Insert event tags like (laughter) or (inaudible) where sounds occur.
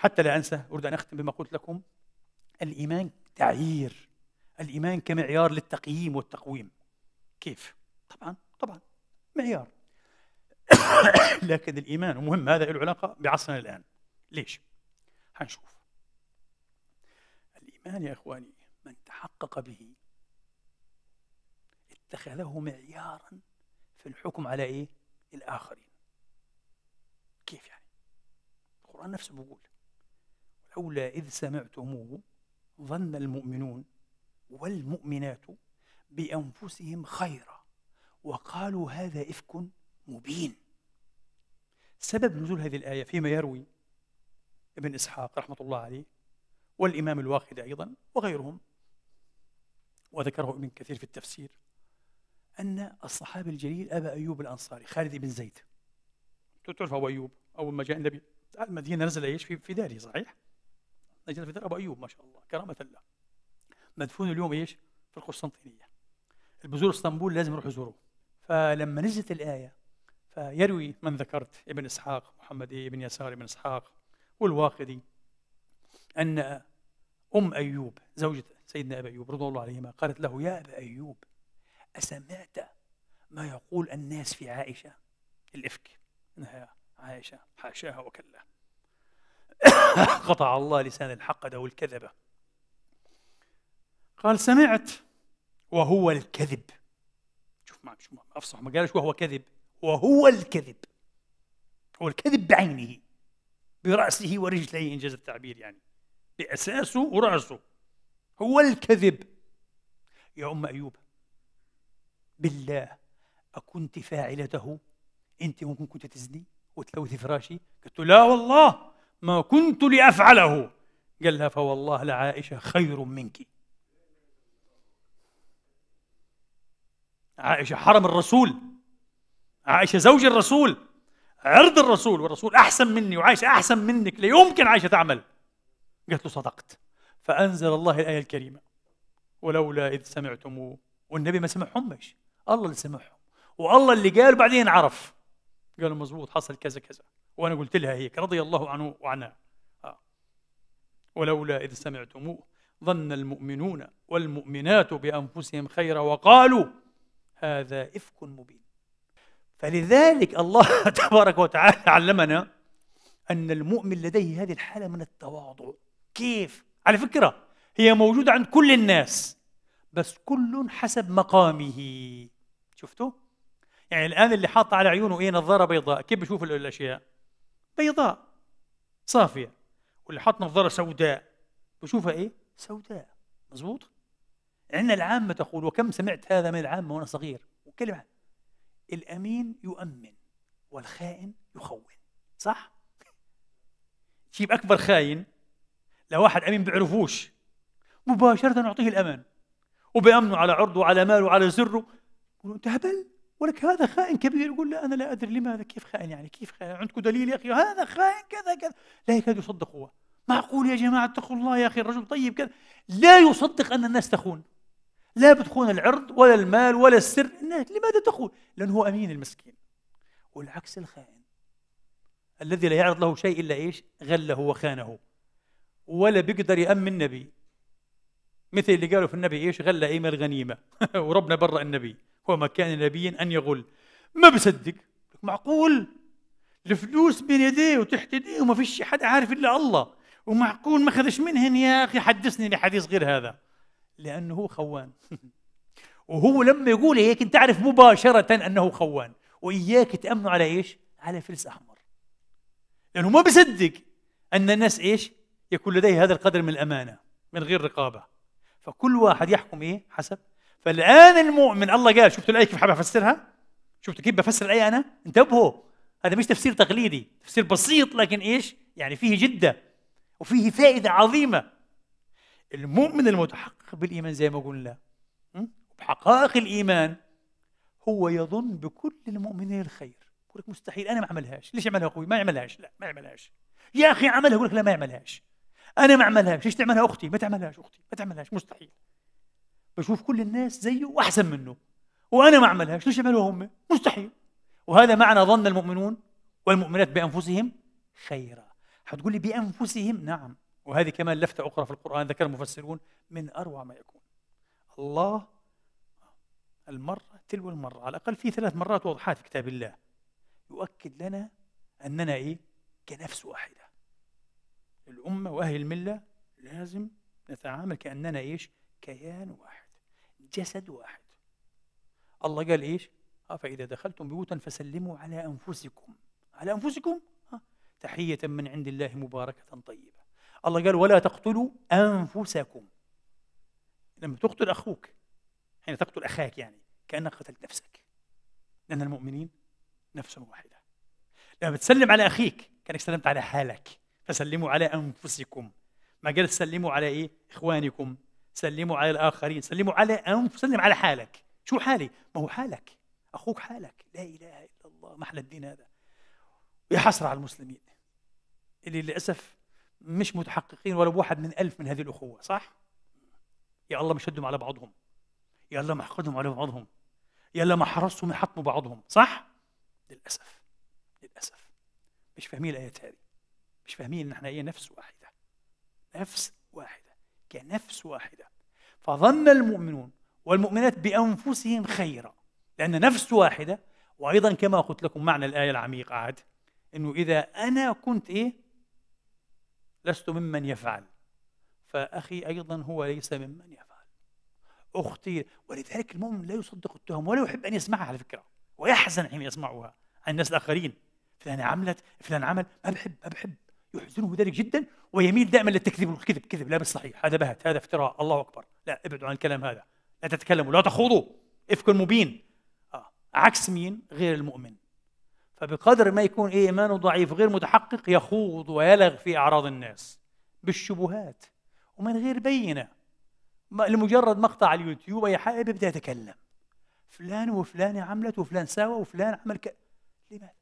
حتى لا أنسى أريد أن أختم بما قلت لكم الإيمان تعيير الإيمان كمعيار للتقييم والتقويم كيف؟ طبعا طبعا معيار (coughs) لكن الإيمان ومهم هذا له علاقة بعصرنا الآن ليش؟ حنشوف الإيمان يا إخواني من تحقق به اتخذه معيارا في الحكم على إيه؟ الآخرين كيف يعني؟ القرآن نفسه بيقول لولا إذ سمعتموه ظن المؤمنون والمؤمنات بأنفسهم خيرا وقالوا هذا إفك مبين سبب نزول هذه الآية فيما يروي ابن إسحاق رحمة الله عليه والإمام الواقد أيضا وغيرهم وذكره ابن كثير في التفسير أن الصحابي الجليل أبا أيوب الأنصاري خالد بن زيد تعرف أبو أيوب أول ما جاء النبي المدينة نزل أيش في داره صحيح نجد في دار أبو أيوب ما شاء الله كرامة له مدفون اليوم إيش في القسطنطينية البزور اسطنبول لازم نروح نزوره فلما نزلت الآية فيروي من ذكرت ابن إسحاق محمد إيه، ابن يسار ابن إسحاق والواقدي أن أم أيوب زوجة سيدنا أبي أيوب رضي الله عليهما قالت له يا أبا أيوب أسمعت ما يقول الناس في عائشة الإفك إنها عائشة حاشاها وكلا (coughs) قطع الله لسان الحقد أو الكذبة قال سمعت وهو الكذب شوف ما أفصح ما قالش وهو كذب وهو الكذب هو الكذب بعينه برأسه ورجليه إن جاز التعبير يعني بأساسه ورأسه هو الكذب يا أم أيوب بالله أكنت فاعلته أنت ممكن كنت تزني وتلوثي فراشي قلت له لا والله ما كنت لأفعله قال لها فوالله لعائشة خير منك عائشة حرم الرسول عائشة زوج الرسول عرض الرسول والرسول أحسن مني وعائشة أحسن منك لا يمكن عائشة تعمل قالت له صدقت فأنزل الله الآية الكريمة ولولا إذ سمعتموه والنبي ما سمعهمش الله اللي سمعهم والله اللي قال بعدين عرف قالوا مزبوط حصل كذا كذا وأنا قلت لها هيك رضي الله عنه وعنها آه. ولولا إذ سمعتموه ظن المؤمنون والمؤمنات بأنفسهم خيرا وقالوا هذا إفك مبين فلذلك الله (laughs) تبارك وتعالى علمنا أن المؤمن لديه هذه الحالة من التواضع كيف؟ على فكرة هي موجودة عند كل الناس بس كل حسب مقامه شفتوا؟ يعني الآن اللي حاط على عيونه إيه نظارة بيضاء كيف بيشوف الأشياء بيضاء صافية واللي حاط نظارة سوداء بشوفها إيه سوداء مزبوط عندنا العامة تقول وكم سمعت هذا من العامة وأنا صغير وكلمة الأمين يؤمن والخائن يخون صح؟ تجيب (laughs) أكبر خاين لو واحد أمين بيعرفوش مباشرة نعطيه الأمان وبأمنه على عرضه وعلى ماله وعلى زره أنت هبل ولك هذا خائن كبير يقول لا انا لا ادري لماذا كيف خائن يعني كيف خائن عندكم دليل يا اخي هذا خائن كذا كذا لا يكاد يصدق هو معقول يا جماعه اتقوا الله يا اخي الرجل طيب كذا لا يصدق ان الناس تخون لا بتخون العرض ولا المال ولا السر الناس لماذا تخون لانه هو امين المسكين والعكس الخائن الذي لا يعرض له شيء الا ايش غله وخانه ولا بيقدر يامن نبي مثل اللي قالوا في النبي ايش غله ايما الغنيمه (laughs) وربنا برا النبي وما كان نبيا أن يغل ما بصدق معقول الفلوس بين يديه وتحت يديه وما فيش حد عارف إلا الله ومعقول ما اخذش منهن يا أخي حدثني لحديث غير هذا لأنه هو خوان (laughs) وهو لما يقول هيك أنت تعرف مباشرة أنه خوان وإياك تأمنوا على إيش؟ على فلس أحمر لأنه ما بصدق أن الناس إيش؟ يكون لديه هذا القدر من الأمانة من غير رقابة فكل واحد يحكم إيه؟ حسب فالآن المؤمن الله قال شفتوا الآية كيف حابب أفسرها؟ شفتوا كيف بفسر الآية أنا؟ انتبهوا هذا مش تفسير تقليدي تفسير بسيط لكن إيش؟ يعني فيه جدة وفيه فائدة عظيمة المؤمن المتحقق بالإيمان زي ما قلنا بحقائق الإيمان هو يظن بكل المؤمنين الخير يقول لك مستحيل أنا ما أعملهاش ليش أعملها أخوي ما يعملهاش لا ما يعملهاش يا أخي عملها يقول لك لا ما يعملهاش أنا ما أعملهاش ليش تعملها أختي ما تعملهاش أختي ما تعملهاش مستحيل بشوف كل الناس زيه واحسن منه وانا ما اعملهاش ليش يعملوها هم مستحيل وهذا معنى ظن المؤمنون والمؤمنات بانفسهم خيرا حتقول لي بانفسهم نعم وهذه كمان لفته اخرى في القران ذكر المفسرون من اروع ما يكون الله المره تلو المره على الاقل في ثلاث مرات واضحات في كتاب الله يؤكد لنا اننا ايه كنفس واحده الامه واهل المله لازم نتعامل كاننا ايش كيان واحد جسد واحد الله قال ايش؟ آه، فإذا دخلتم بيوتا فسلموا على أنفسكم على أنفسكم آه. تحية من عند الله مباركة طيبة الله قال ولا تقتلوا أنفسكم لما تقتل أخوك حين تقتل أخاك يعني كأنك قتلت نفسك لأن المؤمنين نفس واحدة لما تسلم على أخيك كأنك سلمت على حالك فسلموا على أنفسكم ما قال سلموا على إيه؟ إخوانكم سلموا على الآخرين سلموا على أنف سلم على حالك شو حالي؟ ما هو حالك أخوك حالك لا إله إلا الله ما أحلى الدين هذا يا حسرة على المسلمين اللي للأسف مش متحققين ولا بواحد من ألف من هذه الأخوة صح؟ يا الله مشدهم على بعضهم يا الله ما حقدهم على بعضهم يا الله ما حرصهم يحطموا بعضهم صح؟ للأسف للأسف مش فاهمين الآيات هذه مش فاهمين إن إحنا هي إيه، نفس واحدة نفس واحدة كنفس واحدة فظن المؤمنون والمؤمنات بأنفسهم خيرا لأن نفس واحدة وأيضا كما قلت لكم معنى الآية العميقة عاد أنه إذا أنا كنت إيه لست ممن يفعل فأخي أيضا هو ليس ممن يفعل أختي ولذلك المؤمن لا يصدق التهم ولا يحب أن يسمعها على فكرة ويحزن حين يسمعها عن الناس الآخرين فلان عملت فلان عمل ما بحب ما بحب يحزنه ذلك جدا ويميل دائما للتكذيب والكذب كذب لا بالصحيح هذا بهت هذا افتراء الله اكبر لا ابعدوا عن الكلام هذا لا تتكلموا لا تخوضوا افك مبين آه. عكس مين غير المؤمن فبقدر ما يكون إيه، إيمانه ضعيف غير متحقق يخوض ويلغ في أعراض الناس بالشبهات ومن غير بينة لمجرد مقطع على اليوتيوب أي حاجة بيبدأ يتكلم فلان وفلانة عملت وفلان سوى وفلان عمل ك... لماذا؟